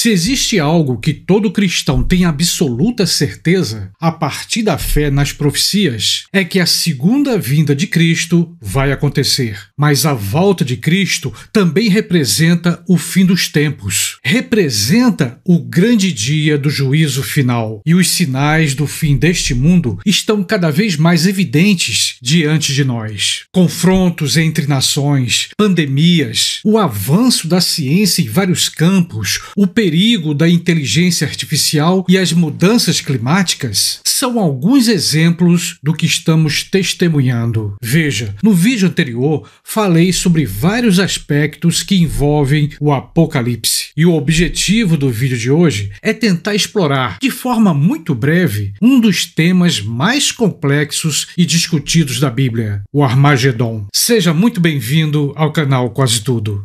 Se existe algo que todo cristão tem absoluta certeza, a partir da fé nas profecias, é que a segunda vinda de Cristo vai acontecer. Mas a volta de Cristo também representa o fim dos tempos, representa o grande dia do juízo final, e os sinais do fim deste mundo estão cada vez mais evidentes diante de nós. Confrontos entre nações, pandemias, o avanço da ciência em vários campos, o perigo da inteligência artificial e as mudanças climáticas são alguns exemplos do que estamos testemunhando. Veja, no vídeo anterior falei sobre vários aspectos que envolvem o apocalipse. E o objetivo do vídeo de hoje é tentar explorar, de forma muito breve, um dos temas mais complexos e discutidos da Bíblia, o Armagedon. Seja muito bem-vindo ao canal Quase Tudo.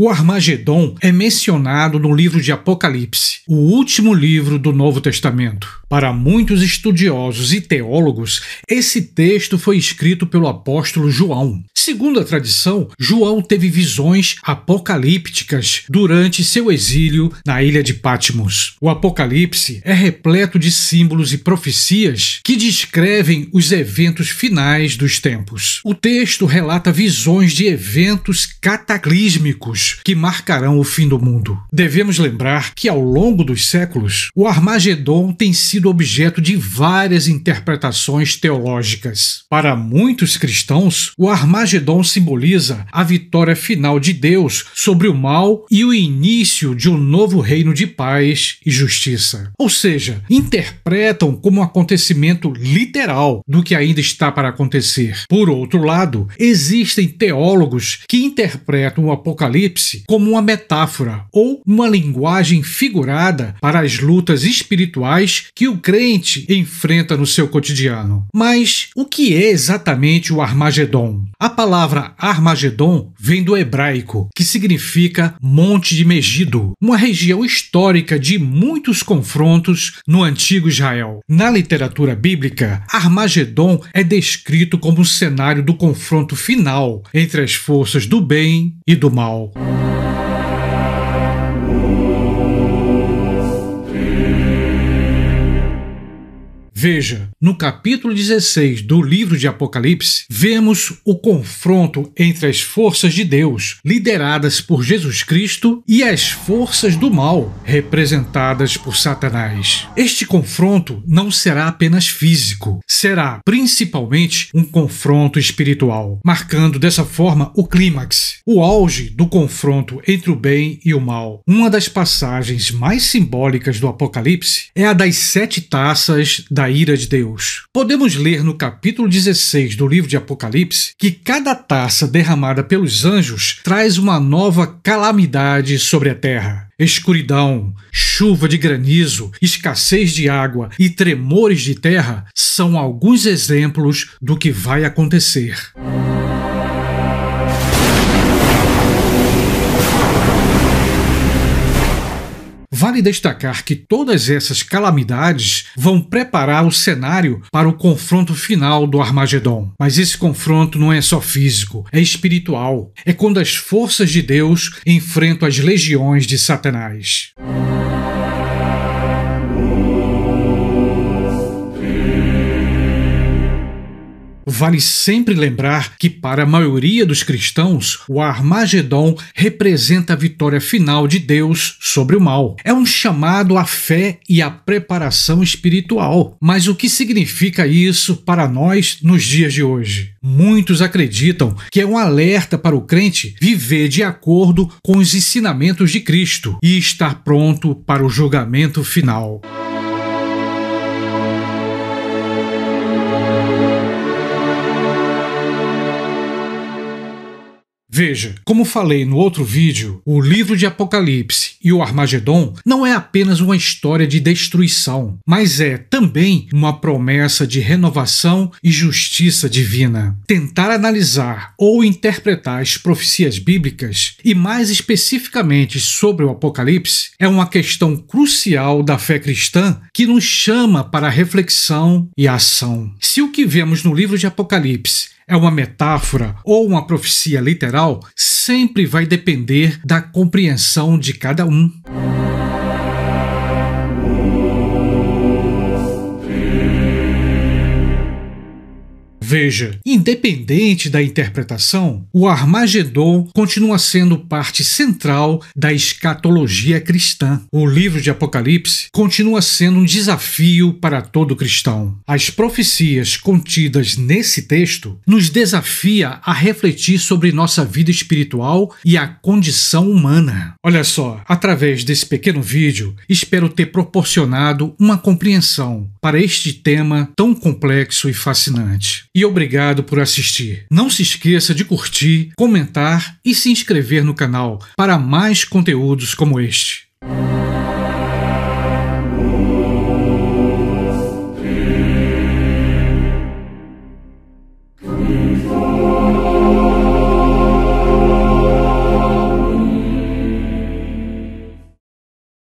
O Armagedon é mencionado no livro de Apocalipse, o último livro do Novo Testamento. Para muitos estudiosos e teólogos, esse texto foi escrito pelo apóstolo João. Segundo a tradição, João teve visões apocalípticas durante seu exílio na ilha de Patmos. O Apocalipse é repleto de símbolos e profecias que descrevem os eventos finais dos tempos. O texto relata visões de eventos cataclísmicos que marcarão o fim do mundo. Devemos lembrar que ao longo dos séculos, o Armagedon tem sido objeto de várias interpretações teológicas. Para muitos cristãos, o Armagedon Armagedon simboliza a vitória final de Deus sobre o mal e o início de um novo reino de paz e justiça. Ou seja, interpretam como um acontecimento literal do que ainda está para acontecer. Por outro lado, existem teólogos que interpretam o Apocalipse como uma metáfora ou uma linguagem figurada para as lutas espirituais que o crente enfrenta no seu cotidiano. Mas o que é exatamente o Armagedon? A palavra palavra Armagedon vem do hebraico, que significa Monte de Megido, uma região histórica de muitos confrontos no antigo Israel. Na literatura bíblica, Armagedon é descrito como o cenário do confronto final entre as forças do bem e do mal. Veja, no capítulo 16 do livro de Apocalipse, vemos o confronto entre as forças de Deus, lideradas por Jesus Cristo, e as forças do mal, representadas por Satanás. Este confronto não será apenas físico, será principalmente um confronto espiritual, marcando dessa forma o clímax, o auge do confronto entre o bem e o mal. Uma das passagens mais simbólicas do Apocalipse é a das sete taças da a ira de Deus. Podemos ler no capítulo 16 do livro de Apocalipse que cada taça derramada pelos anjos traz uma nova calamidade sobre a terra escuridão, chuva de granizo, escassez de água e tremores de terra são alguns exemplos do que vai acontecer. Vale destacar que todas essas calamidades vão preparar o cenário para o confronto final do Armagedon. Mas esse confronto não é só físico, é espiritual. É quando as forças de Deus enfrentam as legiões de Satanás. Vale sempre lembrar que, para a maioria dos cristãos, o Armagedon representa a vitória final de Deus sobre o mal. É um chamado à fé e à preparação espiritual. Mas o que significa isso para nós nos dias de hoje? Muitos acreditam que é um alerta para o crente viver de acordo com os ensinamentos de Cristo e estar pronto para o julgamento final. Veja, como falei no outro vídeo, o livro de Apocalipse e o Armagedon não é apenas uma história de destruição, mas é também uma promessa de renovação e justiça divina. Tentar analisar ou interpretar as profecias bíblicas, e mais especificamente sobre o Apocalipse, é uma questão crucial da fé cristã que nos chama para reflexão e ação. Se o que vemos no livro de Apocalipse é uma metáfora ou uma profecia literal sempre vai depender da compreensão de cada um. Veja, independente da interpretação, o Armagedon continua sendo parte central da escatologia cristã. O livro de Apocalipse continua sendo um desafio para todo cristão. As profecias contidas nesse texto nos desafia a refletir sobre nossa vida espiritual e a condição humana. Olha só, através desse pequeno vídeo, espero ter proporcionado uma compreensão para este tema tão complexo e fascinante. E obrigado por assistir. Não se esqueça de curtir, comentar e se inscrever no canal para mais conteúdos como este.